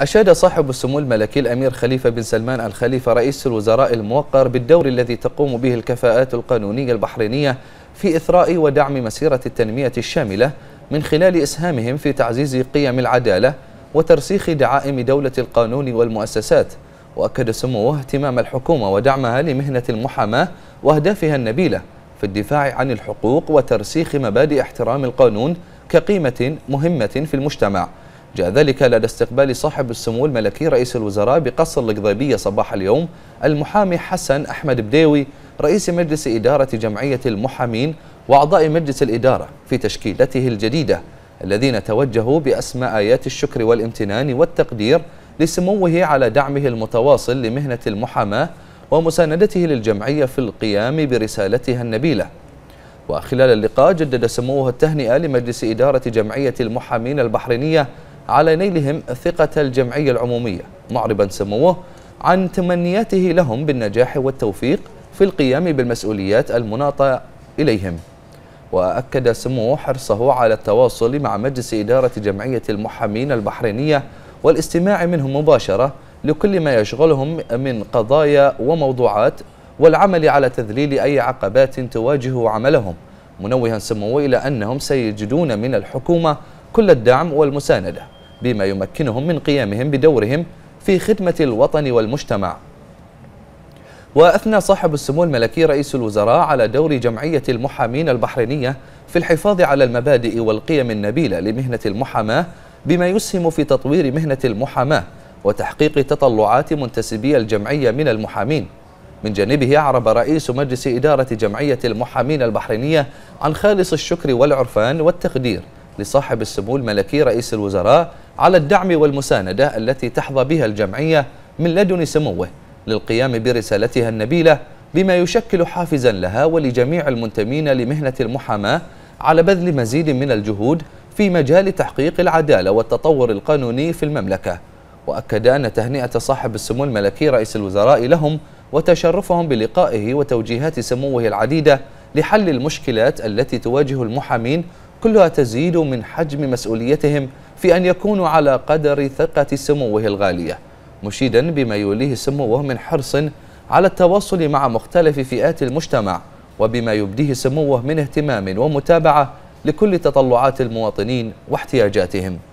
أشاد صاحب السمو الملكي الأمير خليفة بن سلمان الخليفة رئيس الوزراء الموقر بالدور الذي تقوم به الكفاءات القانونية البحرينية في إثراء ودعم مسيرة التنمية الشاملة من خلال إسهامهم في تعزيز قيم العدالة وترسيخ دعائم دولة القانون والمؤسسات وأكد سموه اهتمام الحكومة ودعمها لمهنة المحاماة وأهدافها النبيلة في الدفاع عن الحقوق وترسيخ مبادئ احترام القانون كقيمة مهمة في المجتمع جاء ذلك لدى استقبال صاحب السمو الملكي رئيس الوزراء بقصر القضيبية صباح اليوم المحامي حسن أحمد بديوي رئيس مجلس إدارة جمعية المحامين وأعضاء مجلس الإدارة في تشكيلته الجديدة الذين توجهوا بأسماء آيات الشكر والامتنان والتقدير لسموه على دعمه المتواصل لمهنة المحاماة ومساندته للجمعية في القيام برسالتها النبيلة وخلال اللقاء جدد سموه التهنئة لمجلس إدارة جمعية المحامين البحرينية على نيلهم ثقة الجمعية العمومية معربا سموه عن تمنياته لهم بالنجاح والتوفيق في القيام بالمسؤوليات المناطة إليهم وأكد سموه حرصه على التواصل مع مجلس إدارة جمعية المحامين البحرينية والاستماع منهم مباشرة لكل ما يشغلهم من قضايا وموضوعات والعمل على تذليل أي عقبات تواجه عملهم منوها سموه إلى أنهم سيجدون من الحكومة كل الدعم والمساندة بما يمكنهم من قيامهم بدورهم في خدمة الوطن والمجتمع وأثنى صاحب السمو الملكي رئيس الوزراء على دور جمعية المحامين البحرينية في الحفاظ على المبادئ والقيم النبيلة لمهنة المحاماة بما يسهم في تطوير مهنة المحاماة وتحقيق تطلعات منتسبي الجمعية من المحامين من جانبه أعرب رئيس مجلس إدارة جمعية المحامين البحرينية عن خالص الشكر والعرفان والتقدير لصاحب السمو الملكي رئيس الوزراء على الدعم والمساندة التي تحظى بها الجمعية من لدن سموه للقيام برسالتها النبيلة بما يشكل حافزا لها ولجميع المنتمين لمهنة المحاماة على بذل مزيد من الجهود في مجال تحقيق العدالة والتطور القانوني في المملكة وأكد أن تهنئة صاحب السمو الملكي رئيس الوزراء لهم وتشرفهم بلقائه وتوجيهات سموه العديدة لحل المشكلات التي تواجه المحامين كلها تزيد من حجم مسؤوليتهم في أن يكونوا على قدر ثقة سموه الغالية مشيدا بما يوليه سموه من حرص على التواصل مع مختلف فئات المجتمع وبما يبديه سموه من اهتمام ومتابعة لكل تطلعات المواطنين واحتياجاتهم